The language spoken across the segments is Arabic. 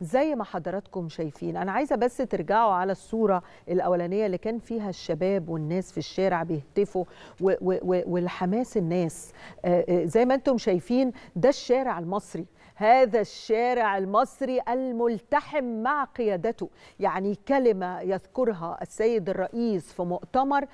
زي ما حضراتكم شايفين انا عايزه بس ترجعوا على الصوره الاولانيه اللي كان فيها الشباب والناس في الشارع بيهتفوا والحماس الناس آه، آه، زي ما انتم شايفين ده الشارع المصري هذا الشارع المصري الملتحم مع قيادته يعني كلمه يذكرها السيد الرئيس في مؤتمر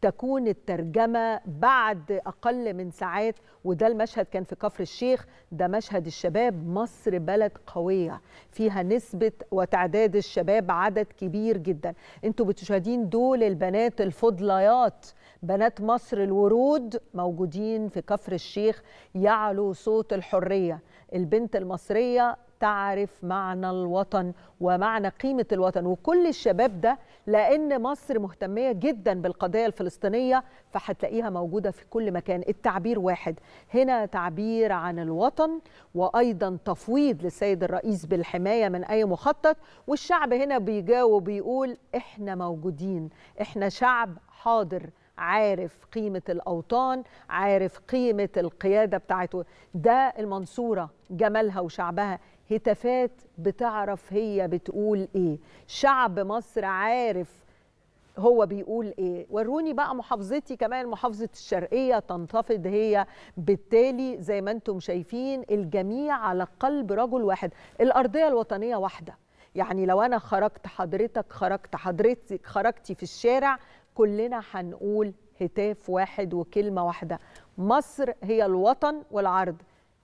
تكون الترجمة بعد أقل من ساعات وده المشهد كان في كفر الشيخ ده مشهد الشباب مصر بلد قوية فيها نسبة وتعداد الشباب عدد كبير جدا انتوا بتشاهدين دول البنات الفضليات بنات مصر الورود موجودين في كفر الشيخ يعلو صوت الحرية البنت المصرية تعرف معنى الوطن ومعنى قيمة الوطن وكل الشباب ده لأن مصر مهتمية جدا بالقضية الفلسطينية فهتلاقيها موجودة في كل مكان التعبير واحد هنا تعبير عن الوطن وأيضا تفويض للسيد الرئيس بالحماية من أي مخطط والشعب هنا بيجاوب بيقول إحنا موجودين إحنا شعب حاضر عارف قيمه الاوطان عارف قيمه القياده بتاعته ده المنصوره جمالها وشعبها هتافات بتعرف هي بتقول ايه شعب مصر عارف هو بيقول ايه وروني بقى محافظتي كمان محافظه الشرقيه تنتفض هي بالتالي زي ما انتم شايفين الجميع على قلب رجل واحد الارضيه الوطنيه واحده يعني لو انا خرجت حضرتك خرجت حضرتك خرجتي في الشارع كلنا هنقول هتاف واحد وكلمه واحده مصر هي الوطن والعرض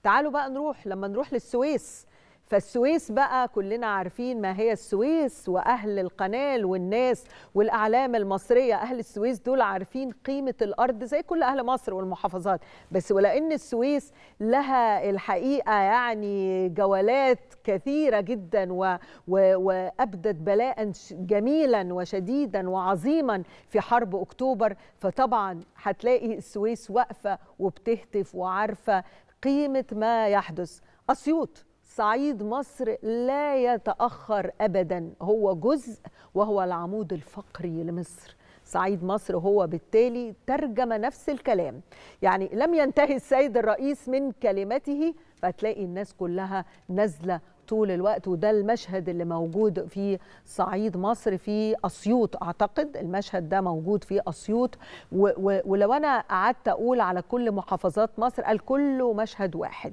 تعالوا بقى نروح لما نروح للسويس فالسويس بقى كلنا عارفين ما هي السويس واهل القناه والناس والاعلام المصريه اهل السويس دول عارفين قيمه الارض زي كل اهل مصر والمحافظات بس ولان السويس لها الحقيقه يعني جولات كثيره جدا و... و... وابدت بلاء جميلا وشديدا وعظيما في حرب اكتوبر فطبعا هتلاقي السويس واقفه وبتهتف وعارفه قيمه ما يحدث اسيوط صعيد مصر لا يتأخر أبدا هو جزء وهو العمود الفقري لمصر صعيد مصر هو بالتالي ترجم نفس الكلام يعني لم ينتهي السيد الرئيس من كلمته فتلاقي الناس كلها نازلة طول الوقت وده المشهد اللي موجود في صعيد مصر في اسيوط اعتقد المشهد ده موجود في اسيوط ولو انا قعدت اقول على كل محافظات مصر الكل مشهد واحد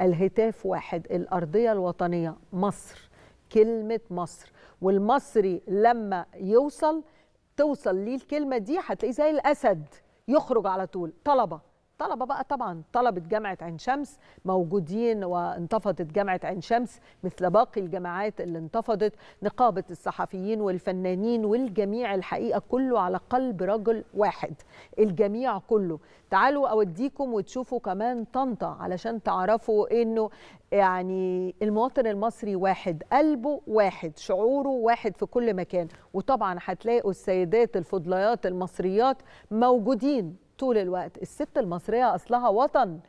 الهتاف واحد الأرضية الوطنية مصر كلمة مصر والمصري لما يوصل توصل ليه الكلمة دي هتلاقيه زي الأسد يخرج على طول طلبة الطلبه بقى طبعا طلبه جامعه عين شمس موجودين وانتفضت جامعه عين شمس مثل باقي الجامعات اللي انتفضت نقابه الصحفيين والفنانين والجميع الحقيقه كله على قلب رجل واحد الجميع كله تعالوا اوديكم وتشوفوا كمان طنطا علشان تعرفوا انه يعني المواطن المصري واحد قلبه واحد شعوره واحد في كل مكان وطبعا هتلاقوا السيدات الفضليات المصريات موجودين طول الوقت الست المصرية أصلها وطن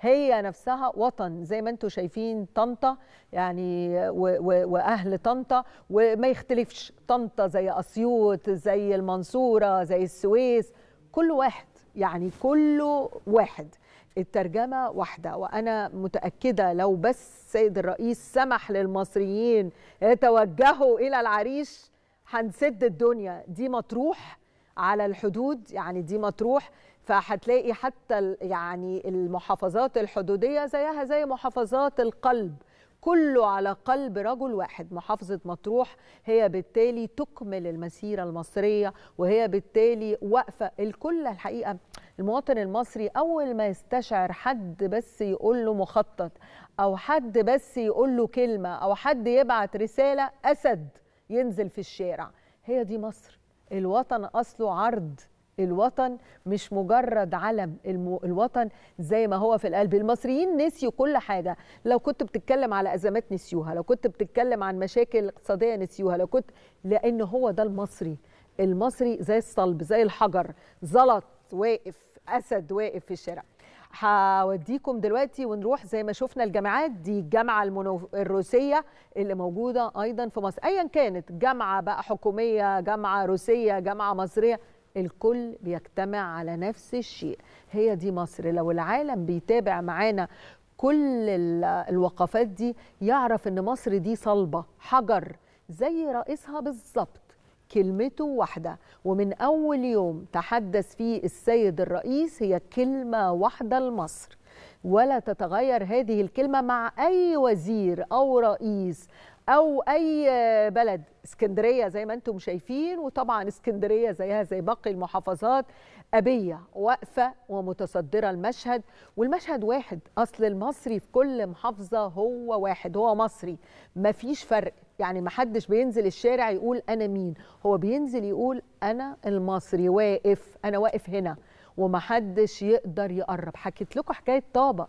هي نفسها وطن زي ما انتم شايفين طنطا يعني واهل طنطا وما يختلفش طنطا زي اسيوط زي المنصوره زي السويس كل واحد يعني كله واحد الترجمه واحده وانا متاكده لو بس السيد الرئيس سمح للمصريين يتوجهوا الى العريش هنسد الدنيا دي مطروح على الحدود يعني دي مطروح فهتلاقي حتى يعني المحافظات الحدودية زيها زي محافظات القلب كله على قلب رجل واحد محافظة مطروح هي بالتالي تكمل المسيرة المصرية وهي بالتالي واقفة الكل الحقيقة المواطن المصري أول ما يستشعر حد بس يقول له مخطط أو حد بس يقول له كلمة أو حد يبعت رسالة أسد ينزل في الشارع هي دي مصر الوطن أصله عرض الوطن مش مجرد علم الوطن زي ما هو في القلب المصريين نسيوا كل حاجة لو كنت بتتكلم على أزمات نسيوها لو كنت بتتكلم عن مشاكل اقتصادية نسيوها لو كنت لأن هو ده المصري المصري زي الصلب زي الحجر زلط واقف أسد واقف في الشارع هوديكم دلوقتي ونروح زي ما شفنا الجامعات دي الجامعة الروسية اللي موجودة أيضا في مصر أيا كانت جامعة بقى حكومية جامعة روسية جامعة مصرية الكل بيجتمع على نفس الشيء هي دي مصر لو العالم بيتابع معانا كل الوقفات دي يعرف ان مصر دي صلبه حجر زي رئيسها بالظبط كلمته واحده ومن اول يوم تحدث فيه السيد الرئيس هي كلمه واحده لمصر ولا تتغير هذه الكلمه مع اي وزير او رئيس او اي بلد اسكندريه زي ما انتم شايفين وطبعا اسكندريه زيها زي باقي المحافظات ابيه واقفه ومتصدره المشهد والمشهد واحد اصل المصري في كل محافظه هو واحد هو مصري مفيش فرق يعني ما حدش بينزل الشارع يقول انا مين هو بينزل يقول انا المصري واقف انا واقف هنا ومحدش يقدر يقرب حكيت لكم حكايه طابه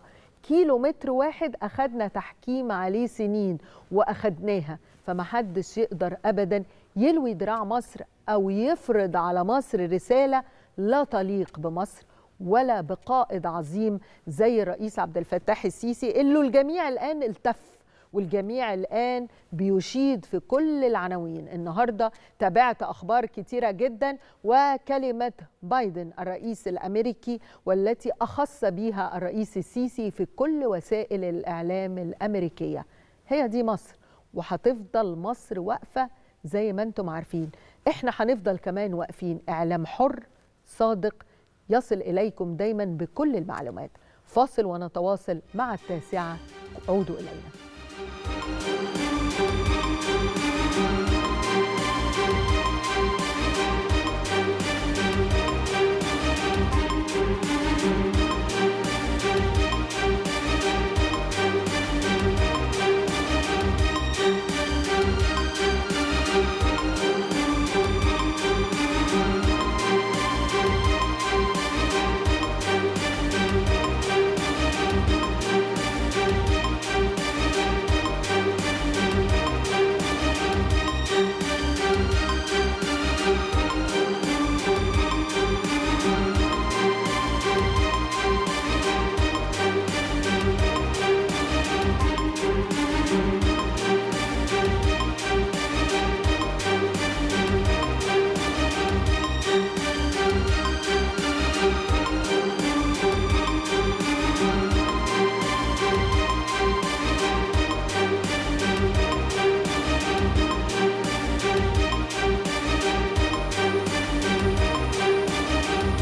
كيلو متر واحد أخدنا تحكيم عليه سنين وأخدناها فمحدش يقدر أبدا يلوي دراع مصر أو يفرض على مصر رسالة لا تليق بمصر ولا بقائد عظيم زي الرئيس عبد الفتاح السيسي اللي الجميع الآن التف والجميع الآن بيشيد في كل العناوين النهاردة تابعت أخبار كتيرة جدا وكلمة بايدن الرئيس الأمريكي والتي أخص بها الرئيس السيسي في كل وسائل الإعلام الأمريكية هي دي مصر وهتفضل مصر واقفة زي ما انتم عارفين احنا هنفضل كمان واقفين إعلام حر صادق يصل إليكم دايما بكل المعلومات فاصل ونتواصل مع التاسعة عودوا إلينا